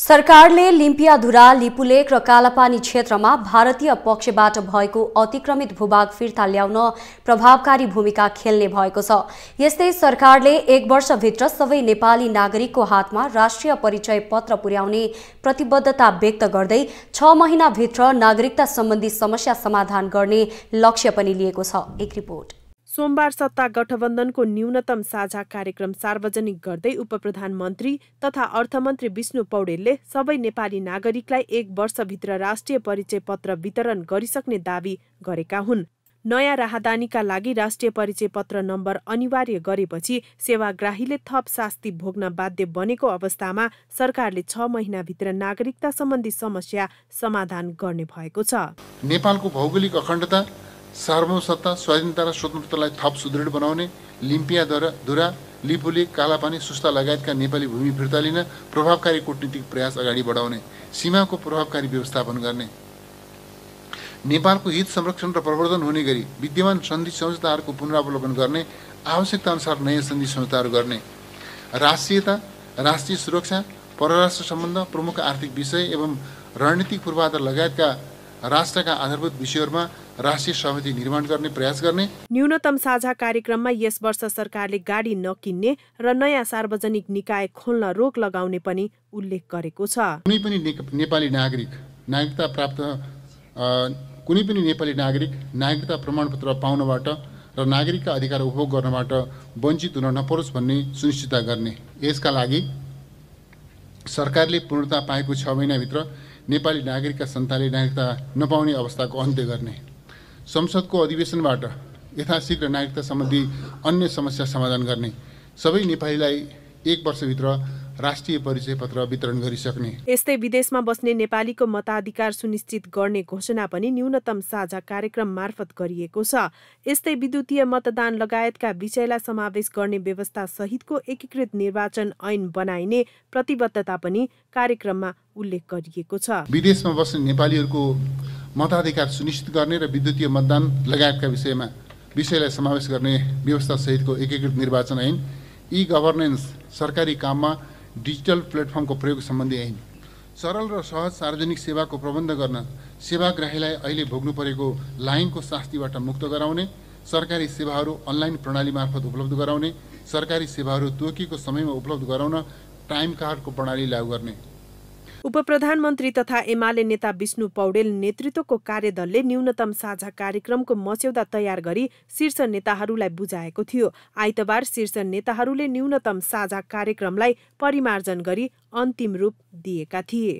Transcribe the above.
सरकारले लिम्पियाधुरा लिपुलेक र कालापानी क्षेत्रमा भारतीय पक्षबाट भएको अतिक्रमित भूभाग फिर्ता ल्याउन प्रभावकारी भूमिका खेल्ने भएको छ यस्तै सरकारले एक वर्षभित्र सबै नेपाली नागरिकको हातमा राष्ट्रिय परिचय पत्र पुर्याउने प्रतिबद्धता व्यक्त गर्दै छ महिनाभित्र नागरिकता सम्बन्धी समस्या समाधान गर्ने लक्ष्य पनि लिएको छ एक रिपोर्ट सोमबार सत्ता गठबन्धनको न्यूनतम साझा कार्यक्रम सार्वजनिक गर्दै उपप्रधानमन्त्री तथा अर्थमन्त्री विष्णु पौडेलले सबै नेपाली नागरिकलाई एक वर्षभित्र राष्ट्रिय परिचय पत्र वितरण गरिसक्ने दावी गरेका हुन् नयाँ राहदानीका लागि राष्ट्रिय परिचय पत्र नम्बर अनिवार्य गरेपछि सेवाग्राहीले थप शास्ति भोग्न बाध्य बनेको अवस्थामा सरकारले छ महिनाभित्र नागरिकता सम्बन्धी समस्या समाधान गर्ने भएको छ नेपालको भौगोलिक अखण्डता सार्वसत्ता स्वाधीनता र स्वतन्त्रतालाई थप सुदृढ बनाउने लिम्पियाद्वारा धुरा लिपुले कालापानी सुस्ता लगायतका नेपाली भूमि फिर्ता लिन प्रभावकारी कूटनीतिक प्रयास अगाडि बढाउने सीमाको प्रभावकारी व्यवस्थापन गर्ने नेपालको हित संरक्षण र प्रवर्धन हुने गरी विद्यमान सन्धि संस्थाहरूको पुनरावलोकन गर्ने आवश्यकता अनुसार नयाँ सन्धि संस्थाहरू गर्ने राष्ट्रियता राष्ट्रिय सुरक्षा परराष्ट्र सम्बन्ध प्रमुख आर्थिक विषय एवं रणनीतिक पूर्वाधार लगायतका राष्ट्रका आधारभूत विषयहरूमा राष्ट्रिय समिति निर्माण गर्ने प्रयास गर्ने न्यूनतम साझा कार्यक्रममा यस वर्ष सरकारले गाडी नकिन्ने र नयाँ सार्वजनिक निकाय खोल्न रोक लगाउने पनि उल्लेख गरेको छ कुनै पनि नेपाली नागरिक नागरिकता प्राप्त कुनै पनि नेपाली नागरिक नागरिकता प्रमाणपत्र पाउनबाट र नागरिकका अधिकार उपभोग गर्नबाट वञ्चित हुन नपरोस् भन्ने सुनिश्चित गर्ने यसका लागि सरकारले पूर्णता पाएको छ महिनाभित्र नेपाली नागरिकका सन्तानले नागरिकता नपाउने अवस्थाको अन्त्य गर्ने संसदको अधिवेशनबाट यथाशीघ्र नागरिकता सम्बन्धी अन्य समस्या समाधान गर्ने सबै नेपालीलाई एक वर्षभित्र राष्ट्रिय परिचय पत्र वितरण गरिसक्ने यस्तै विदेशमा बस्ने नेपालीको मताधिकार सुनिश्चित गर्ने घोषणा पनि न्यूनतम साझा कार्यक्रम मार्फत गरिएको छ यस्तै विद्युतीय मतदान लगायतका विषयलाई समावेश गर्ने व्यवस्था सहितको एकीकृत निर्वाचन ऐन बनाइने प्रतिबद्धता पनि कार्यक्रममा उल्लेख गरिएको छ विदेशमा बस्ने नेपालीहरूको मताधिकार सुनिश्चित गर्ने र विद्युतीय मतदान लगायतका विषयमा विषयलाई समावेश गर्ने व्यवस्थासहितको एकीकृत निर्वाचन ऐन ई गभर्नेन्स सरकारी काममा डिजिटल प्लेटफर्मको प्रयोग सम्बन्धी ऐन सरल र सहज सार्वजनिक सेवाको प्रबन्ध गर्न सेवाग्राहीलाई अहिले भोग्नु परेको लाइनको शास्तिबाट मुक्त गराउने सरकारी सेवाहरू अनलाइन प्रणाली मार्फत उपलब्ध गराउने सरकारी सेवाहरू तोकिएको समयमा उपलब्ध गराउन टाइम कार्डको प्रणाली लागू गर्ने उपप्रधानमन्त्री तथा एमाले नेता विष्णु पौडेल नेतृत्वको कार्यदलले न्यूनतम साझा कार्यक्रमको मस्यौदा तयार गरी शीर्ष नेताहरूलाई बुझाएको थियो आइतबार शीर्ष नेताहरूले न्यूनतम साझा कार्यक्रमलाई परिमार्जन गरी अन्तिम रूप दिएका थिए